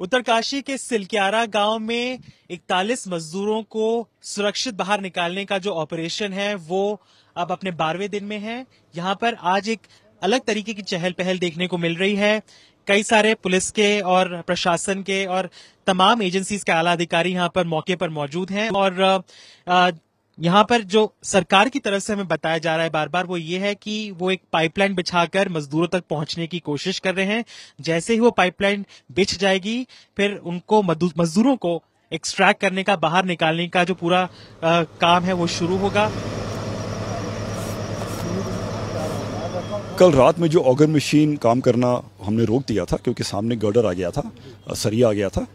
उत्तरकाशी के सिलक्यारा गांव में 41 मजदूरों को सुरक्षित बाहर निकालने का जो ऑपरेशन है वो अब अपने बारहवें दिन में है यहाँ पर आज एक अलग तरीके की चहल पहल देखने को मिल रही है कई सारे पुलिस के और प्रशासन के और तमाम एजेंसीज के आला अधिकारी यहाँ पर मौके पर मौजूद हैं और यहाँ पर जो सरकार की तरफ से हमें बताया जा रहा है बार बार वो ये है कि वो एक पाइपलाइन बिछाकर मजदूरों तक पहुंचने की कोशिश कर रहे हैं जैसे ही वो पाइपलाइन बिछ जाएगी फिर उनको मजदूरों को एक्सट्रैक्ट करने का बाहर निकालने का जो पूरा आ, काम है वो शुरू होगा कल रात में जो ऑगर मशीन काम करना हमने रोक दिया था क्योंकि सामने गर्डर आ गया था सरिया आ गया था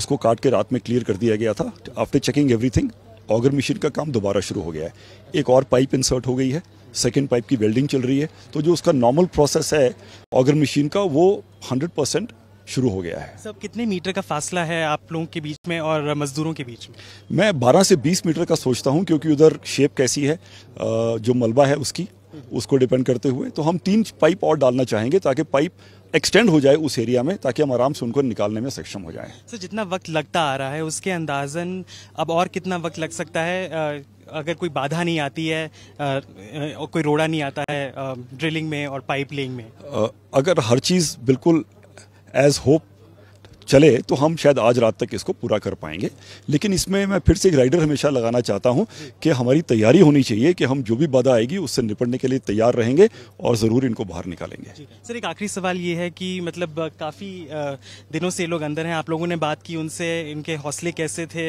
उसको काट के रात में क्लियर कर दिया गया था after checking everything auger machine का काम दोबारा शुरू हो गया है एक और पाइप इंसर्ट हो गई है सेकेंड पाइप की वेल्डिंग चल रही है तो जो उसका नॉर्मल प्रोसेस है ऑगर मशीन का वो हंड्रेड परसेंट शुरू हो गया है सब कितने मीटर का फासला है आप लोगों के बीच में और मजदूरों के बीच में मैं 12 से 20 मीटर का सोचता हूं क्योंकि उधर शेप कैसी है जो मलबा है उसकी उसको डिपेंड करते हुए तो हम तीन पाइप और डालना चाहेंगे ताकि पाइप एक्सटेंड हो जाए उस एरिया में ताकि हम आराम से उनको निकालने में सक्षम हो जाए सर जितना वक्त लगता आ रहा है उसके अंदाजन अब और कितना वक्त लग सकता है अगर कोई बाधा नहीं आती है और कोई रोड़ा नहीं आता है ड्रिलिंग में और पाइप लेइंग में अगर हर चीज़ बिल्कुल एज होप चले तो हम शायद आज रात तक इसको पूरा कर पाएंगे लेकिन इसमें मैं फिर से एक राइडर हमेशा लगाना चाहता हूँ कि हमारी तैयारी होनी चाहिए कि हम जो भी बाधा आएगी उससे निपटने के लिए तैयार रहेंगे और ज़रूर इनको बाहर निकालेंगे सर एक आखिरी सवाल ये है कि मतलब काफ़ी दिनों से लोग अंदर हैं आप लोगों ने बात की उनसे इनके हौसले कैसे थे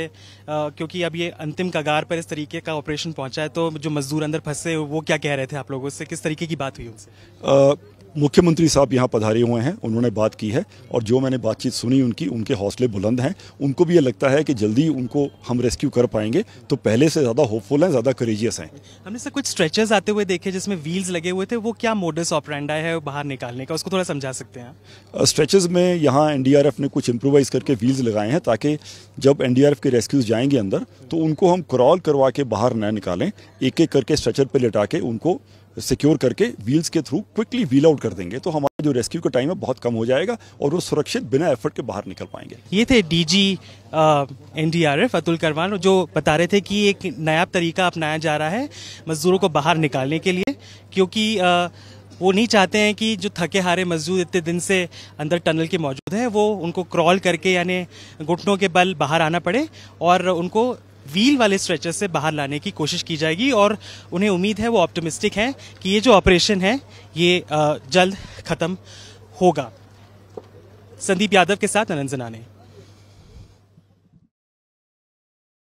क्योंकि अब ये अंतिम कगार पर इस तरीके का ऑपरेशन पहुँचा है तो जो मजदूर अंदर फंसे वो क्या कह रहे थे आप लोगों से किस तरीके की बात हुई उनसे मुख्यमंत्री साहब यहाँ पधारे हुए हैं उन्होंने बात की है और जो मैंने बातचीत सुनी उनकी उनके हौसले बुलंद हैं उनको भी ये लगता है कि जल्दी उनको हम रेस्क्यू कर पाएंगे तो पहले से ज़्यादा होपफुल हैं ज़्यादा करेजियस हैं हमने सर कुछ स्ट्रेचर्स आते हुए देखे जिसमें व्हील्स लगे हुए थे वो क्या मोडस ऑपरेंडा है बाहर निकालने का उसको थोड़ा समझा सकते हैं स्ट्रेचर्स में यहाँ एन ने कुछ इम्प्रोवाइज़ करके व्हील्स लगाए हैं ताकि जब एन के रेस्क्यूज जाएंगे अंदर तो उनको हम क्रॉल करवा के बाहर न निकालें एक एक करके स्ट्रेचर पर लेटा के उनको सिक्योर करके व्हील्स के थ्रू क्विकली व्हील आउट कर देंगे तो हमारा जो रेस्क्यू का टाइम है बहुत कम हो जाएगा और वो सुरक्षित बिना एफर्ट के बाहर निकल पाएंगे ये थे डीजी एनडीआरएफ अतुल करवान जो बता रहे थे कि एक नया तरीका अपनाया जा रहा है मजदूरों को बाहर निकालने के लिए क्योंकि आ, वो नहीं चाहते हैं कि जो थके हारे मजदूर इतने दिन से अंदर टनल के मौजूद हैं वो उनको क्रॉल करके यानी घुटनों के बल बाहर आना पड़े और उनको व्हील वाले स्ट्रेचर से बाहर लाने की कोशिश की जाएगी और उन्हें उम्मीद है वो ऑप्टोमिस्टिक हैं कि ये जो ऑपरेशन है ये जल्द ख़त्म होगा संदीप यादव के साथ अनंत जनाने